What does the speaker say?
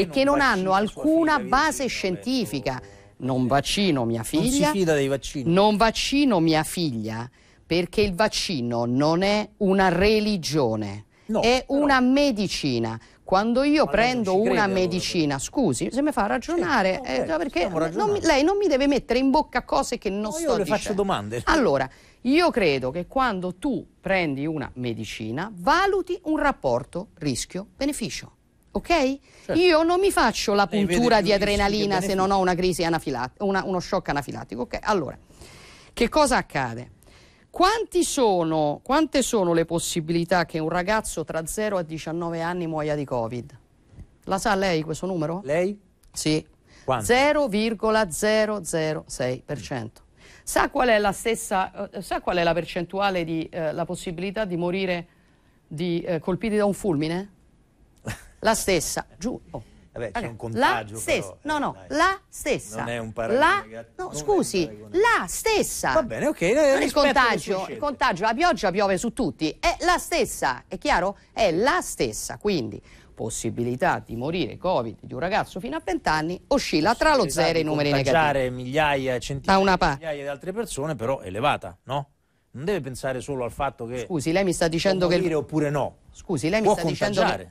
e che non hanno alcuna base scientifica. Non vaccino mia figlia. Non si fida dei vaccini. Non vaccino mia figlia perché il vaccino non è una religione, no, è una medicina. Quando io Ma prendo una crede, medicina, allora. Cioè? scusi, se mi fa ragionare, sì, no, eh, perché non mi, lei non mi deve mettere in bocca cose che non no, sto dicendo. Io le faccio domande. Allora, io credo che quando tu prendi una medicina, valuti un rapporto rischio-beneficio ok? Certo. Io non mi faccio la puntura di adrenalina se non ho una crisi anafilattica, uno shock anafilattico, ok? Allora, che cosa accade? Sono, quante sono le possibilità che un ragazzo tra 0 e 19 anni muoia di Covid? La sa lei questo numero? Lei? Sì. 0,006%. Sa qual è la stessa, eh, sa qual è la percentuale di eh, la possibilità di morire di, eh, colpiti da un fulmine? La stessa, giù. Oh. Vabbè, c'è un contagio. La stessa, però. no, eh, no, Dai. la stessa. Non è un paragone. La... No, non scusi, la stessa. Va bene, ok. Eh, non il contagio, il contagio, la pioggia piove su tutti, è la stessa, è chiaro? È la stessa, quindi possibilità di morire Covid di un ragazzo fino a 20 anni oscilla tra lo zero e i numeri negativi. migliaia, centinaia, pa- migliaia di altre persone però è elevata, no? Non deve pensare solo al fatto che Scusi, lei mi sta dicendo può morire morire oppure no. Scusi, lei mi può sta dicendo che